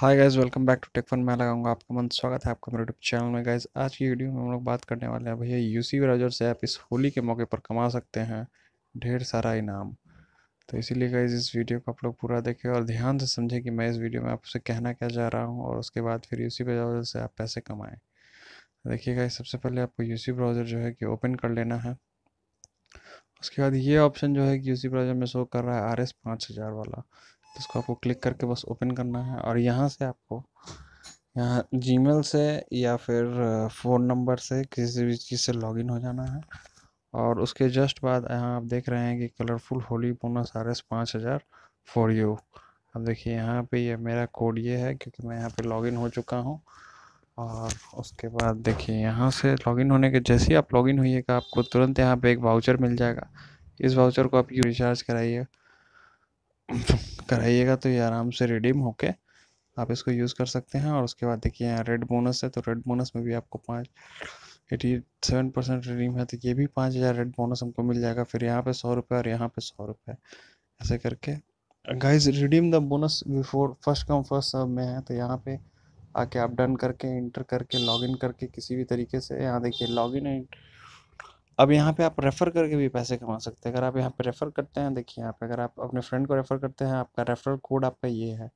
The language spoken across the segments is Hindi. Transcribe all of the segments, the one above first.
hi guys welcome back to Tech Fun मैं लगाऊंगा आपका मन स्वागत है आपका मेरे यूट्यूब चैनल में गाइज आज की वीडियो में हम लोग बात करने वाले हैं भैया यूसी ब्राउजर से आप इस होली के मौके पर कमा सकते हैं ढेर सारा इनाम तो इसीलिए गाइज इस वीडियो को आप लोग पूरा देखें और ध्यान से समझें कि मैं इस वीडियो में आपसे कहना क्या चाह रहा हूँ और उसके बाद फिर यूसी ब्राउजर से आप पैसे कमाएँ देखिए गाइज सबसे पहले आपको यूसी ब्राउजर जो है कि ओपन कर लेना है उसके बाद ये ऑप्शन जो है कि यूसी ब्राउजर में शो कर रहा है आर एस पाँच हज़ार वाला तो इसको आपको क्लिक करके बस ओपन करना है और यहाँ से आपको यहाँ जीमेल से या फिर फ़ोन नंबर से किसी भी चीज़ से लॉगिन हो जाना है और उसके जस्ट बाद यहाँ आप देख रहे हैं कि colourful Holi bonus R S पाँच हज़ार फॉर यू अब देखिए यहाँ पे ये यह मेरा कोड ये है क्योंकि मैं यहाँ पे लॉगिन हो चुका हूँ और उसके बाद देखिए यहाँ से लॉगिन होने के जैसे ही आप लॉगिन होइएगा आपको तुरंत यहाँ पे एक वाउचर मिल जाएगा इस वाउचर को आप यू रिचार्ज कराइए कराइएगा तो ये आराम से रिडीम होके आप इसको यूज़ कर सकते हैं और उसके बाद देखिए यहाँ रेड बोनस है तो रेड बोनस में भी आपको पाँच एटी सेवन परसेंट रिडीम है तो ये भी पाँच हज़ार रेड बोनस हमको मिल जाएगा फिर यहाँ पे सौ रुपये और यहाँ पे सौ रुपये ऐसे करके guys redeem the bonus before first come first serve में है तो यहाँ पे आके आप डन करके इंटर करके लॉगिन करके किसी भी तरीके से यहाँ देखिए लॉगिन एंड अब यहाँ पे आप रेफ़र करके भी पैसे कमा सकते हैं अगर आप यहाँ पे रेफ़र करते हैं देखिए यहाँ पे अगर आप अपने फ्रेंड को रेफ़र करते हैं आपका रेफ़रल कोड आपका ये है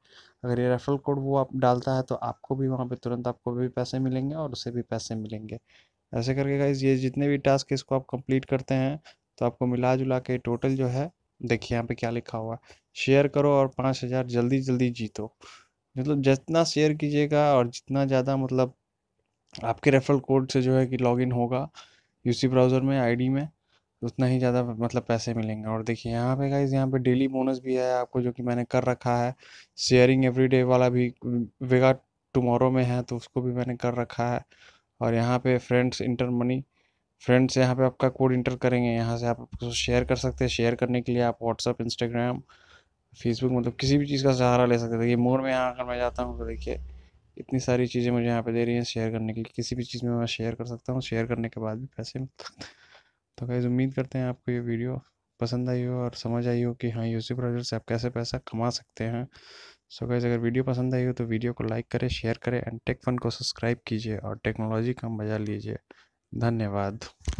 अगर ये रेफ़रल कोड वो आप डालता है तो आपको भी वहाँ पे तुरंत आपको भी पैसे मिलेंगे और उसे भी पैसे मिलेंगे ऐसे करके गाइज ये जितने भी टास्क इसको आप कंप्लीट करते हैं तो आपको मिला जुला के टोटल जो है देखिए यहाँ पे क्या लिखा हुआ है शेयर करो और पाँच हज़ार जल्दी जल्दी जीतो मतलब जितना शेयर कीजिएगा और जितना ज़्यादा मतलब आपके रेफरल कोड से जो है कि लॉगिन होगा यूसी ब्राउज़र में आईडी में उतना ही ज़्यादा मतलब पैसे मिलेंगे और देखिए यहाँ पे गाइज यहाँ पे डेली बोनस भी है आपको जो कि मैंने कर रखा है शेयरिंग एवरीडे वाला भी वेगा टुमारो में है तो उसको भी मैंने कर रखा है और यहाँ पे फ्रेंड्स इंटर मनी फ्रेंड्स यहाँ पे आपका कोड इंटर करेंगे यहाँ से आप उसको शेयर कर सकते हैं शेयर करने के लिए आप व्हाट्सअप इंस्टाग्राम फेसबुक मतलब किसी भी चीज़ का सहारा ले सकते हैं देखिए मोर में यहाँ अगर मैं जाता हूँ तो देखिए इतनी सारी चीज़ें मुझे यहाँ पे दे रही हैं शेयर करने के लिए किसी भी चीज़ में मैं शेयर कर सकता हूँ शेयर करने के बाद भी पैसे मिल सकते हैं तो गाइज़ उम्मीद करते हैं आपको ये वीडियो पसंद आई हो और समझ आई हो कि हाँ यूसी प्रोजेक्ट से आप कैसे पैसा कमा सकते हैं सो so गाइज़ अगर वीडियो पसंद आई हो तो वीडियो को लाइक करें शेयर करें एंड टेक फन को सब्सक्राइब कीजिए और टेक्नोलॉजी का मजा लीजिए धन्यवाद